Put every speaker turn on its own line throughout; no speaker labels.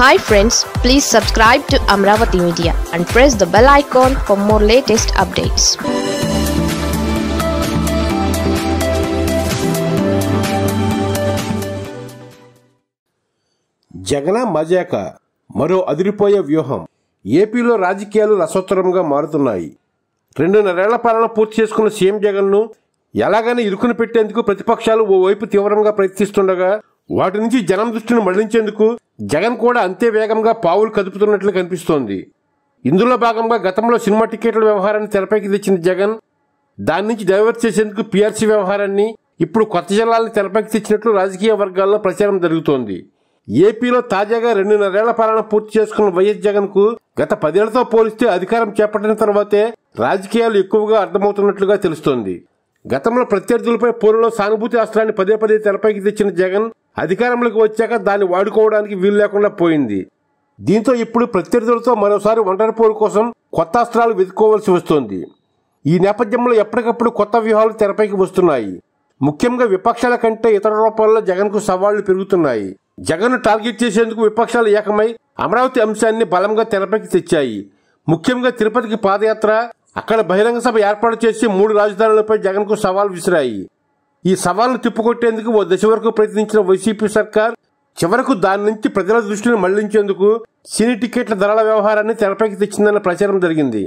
hi friends please subscribe to Amaravati media and press the bell icon for more latest updates జగన మజాక మరో అదిరిపోయే వ్యూహం ఏపీలో రాజకీయాలు రసోత్తరంగా మారుతున్నాయి రెండున్నరేళ్ల పాలన పూర్తి చేసుకున్న సీఎం జగన్ను ఎలాగైనా ఇరుకును పెట్టేందుకు ప్రతిపక్షాలు ఓ వైపు తీవ్రంగా ప్రయత్నిస్తుండగా వాటి నుంచి జనం దృష్టిని మళ్లించేందుకు జగన్ కూడా అంతే వేగంగా పావులు కదుపుతున్నట్లు కనిపిస్తోంది ఇందులో భాగంగా గతంలో సినిమా టికెట్ల వ్యవహారాన్ని తెరపైకి తెచ్చిన జగన్ దాని నుంచి డైవర్ట్ చేసేందుకు పీఆర్సీ వ్యవహారాన్ని ఇప్పుడు కొత్త జిల్లాలను తెరపైకి తెచ్చినట్లు రాజకీయ వర్గాల్లో ప్రచారం జరుగుతోంది ఏపీలో తాజాగా రెండున్నరేళ్ల పాలన పూర్తి చేసుకున్న వైఎస్ జగన్ కు గత పదేళ్లతో పోలిస్తే అధికారం చేపట్టిన తర్వాతే రాజకీయాలు ఎక్కువగా అర్థమవుతున్నట్లుగా తెలుస్తోంది గతంలో ప్రత్యర్థులపై పోరులో సానుభూతి అస్త్రాన్ని పదే పదే తెరపైకి తెచ్చిన జగన్ అధికారంలోకి వచ్చాక దాన్ని వాడుకోవడానికి వీలు లేకుండా పోయింది దీంతో ఇప్పుడు ప్రత్యర్థులతో మరోసారి ఒంటరి పోరు కోసం కొత్త అస్త్రాలు వెతుక్కోవాల్సి వస్తోంది ఈ నేపథ్యంలో ఎప్పటికప్పుడు కొత్త వ్యూహాలు తెరపైకి వస్తున్నాయి ముఖ్యంగా విపక్షాల కంటే ఇతర రూపాల్లో జగన్కు సవాళ్లు పెరుగుతున్నాయి జగన్ టార్గెట్ చేసేందుకు విపక్షాలు ఏకమై అమరావతి అంశాన్ని బలంగా తెరపైకి తెచ్చాయి ముఖ్యంగా తిరుపతికి పాదయాత్ర అక్కడ బహిరంగ సభ ఏర్పాటు చేసి మూడు రాజధానులపై జగన్కు సవాల్ విసిరాయి ఈ సవాళ్లు తిప్పుకొట్టేందుకు ఓ దశ వరకు ప్రయత్నించిన వైసీపీ సర్కార్ చివరకు దాని నుంచి ప్రజల దృష్టిని మళ్లించేందుకు సినీ టికెట్ల ధరల వ్యవహారాన్ని తెరపైకి తెచ్చిందన్న ప్రచారం జరిగింది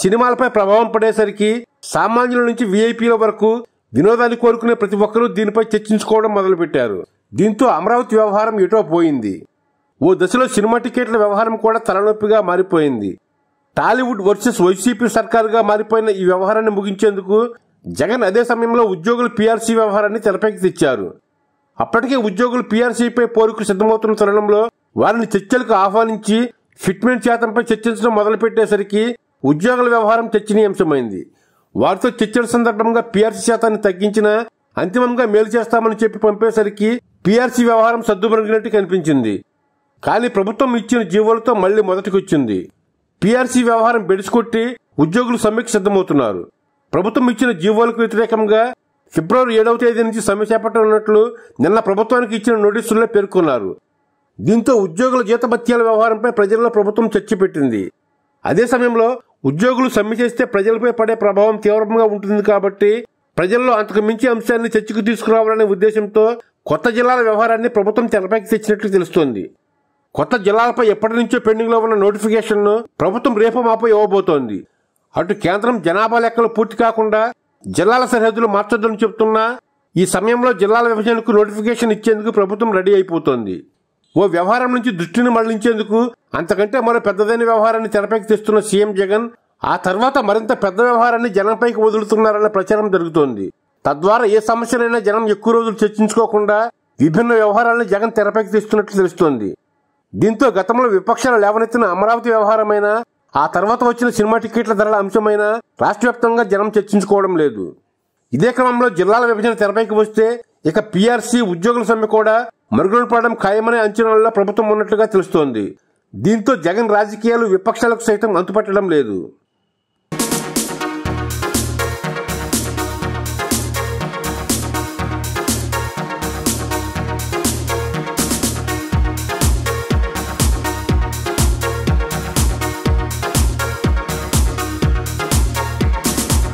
సినిమాలపై ప్రభావం పడేసరికి సామాన్యుల నుంచి వీఐపీల వరకు వినోదాన్ని కోరుకునే ప్రతి ఒక్కరూ దీనిపై చర్చించుకోవడం మొదలుపెట్టారు దీంతో అమరావతి వ్యవహారం ఎటో పోయింది ఓ దశలో సినిమా టికెట్ల వ్యవహారం కూడా తలనొప్పిగా మారిపోయింది టాలీవుడ్ వర్సెస్ వైసీపీ సర్కారుగా మారిపోయిన ఈ వ్యవహారాన్ని ముగించేందుకు జగన్ అదే సమయంలో ఉద్యోగులు పీఆర్సీ వ్యవహారాన్ని తెరపైకి తెచ్చారు అప్పటికే ఉద్యోగులు పీఆర్సీపై పోరుకు సిద్ధమవుతున్న తరుణంలో వారిని చర్చలకు ఆహ్వానించి ఫిట్మెంట్ శాతంపై చర్చించడం మొదలుపెట్టేసరికి ఉద్యోగుల వ్యవహారం చర్చనీయాంశమైంది వారితో చర్చల సందర్భంగా పీఆర్సీ శాతాన్ని తగ్గించిన అంతిమంగా మేలు చేస్తామని చెప్పి పంపేసరికి పీఆర్సీ వ్యవహారం సర్దుబరిగినట్టు కనిపించింది కానీ ప్రభుత్వం ఇచ్చిన జీవులతో మళ్లీ మొదటికొచ్చింది పీఆర్సీ వ్యవహారం బెడిసికొట్టి ఉద్యోగులు సమ్మెకు సిద్ధమవుతున్నారు ప్రభుత్వం ఇచ్చిన జీవోలకు వ్యతిరేకంగా ఫిబ్రవరి ఏడవ తేదీ నుంచి సమ్మె చేపట్టనున్నట్లు నిన్న ప్రభుత్వానికి ఇచ్చిన నోటీసుల్లో పేర్కొన్నారు దీంతో ఉద్యోగుల జీతభత్యాల వ్యవహారంపై ప్రజల్లో ప్రభుత్వం చర్చ పెట్టింది అదే సమయంలో ఉద్యోగులు సమ్మె చేస్తే ప్రజలపై పడే ప్రభావం తీవ్రంగా ఉంటుంది కాబట్టి ప్రజల్లో అంతకు మించి అంశాన్ని చర్చకు తీసుకురావాలనే ఉద్దేశంతో కొత్త జిల్లాల వ్యవహారాన్ని ప్రభుత్వం తెరపైకి తెచ్చినట్లు తెలుస్తోంది కొత్త జిల్లాలపై ఎప్పటి నుంచో పెండింగ్లో ఉన్న నోటిఫికేషన్ను ప్రభుత్వం రేపు మాపై ఇవ్వబోతోంది అటు కేంద్రం జనాభా లెక్కలు పూర్తి కాకుండా జిల్లాల సరిహద్దులు మార్చొద్దని చెబుతున్నా ఈ సమయంలో జిల్లాల విభజనకు నోటిఫికేషన్ ఇచ్చేందుకు ప్రభుత్వం రెడీ అయిపోతోంది ఓ వ్యవహారం నుంచి దృష్టిని మళ్లించేందుకు అంతకంటే మరో పెద్దదైన వ్యవహారాన్ని తెరపైకి తెస్తున్న సీఎం జగన్ ఆ తర్వాత మరింత పెద్ద వ్యవహారాన్ని జనంపైకి వదులుతున్నారన్న ప్రచారం జరుగుతోంది తద్వారా ఏ సమస్యలైనా జనం ఎక్కువ రోజులు చర్చించుకోకుండా విభిన్న వ్యవహారాలను జగన్ తెరపైకి తెస్తున్నట్లు తెలుస్తోంది దీంతో గతంలో విపక్షాలు లేవనెత్తిన అమరావతి వ్యవహారమైన ఆ తర్వాత వచ్చిన సినిమా టికెట్ల ధరల అంశమైన రాష్ట్ర వ్యాప్తంగా జనం చర్చించుకోవడం లేదు ఇదే క్రమంలో జిల్లాల విభజన తెరపైకి వస్తే ఇక పీఆర్సీ ఉద్యోగుల సమ్మె కూడా మరుగున పడడం ఖాయమనే అంచనాల్లో ప్రభుత్వం ఉన్నట్లుగా తెలుస్తోంది దీంతో జగన్ రాజకీయాలు విపక్షాలకు సైతం అంతుపట్టడం లేదు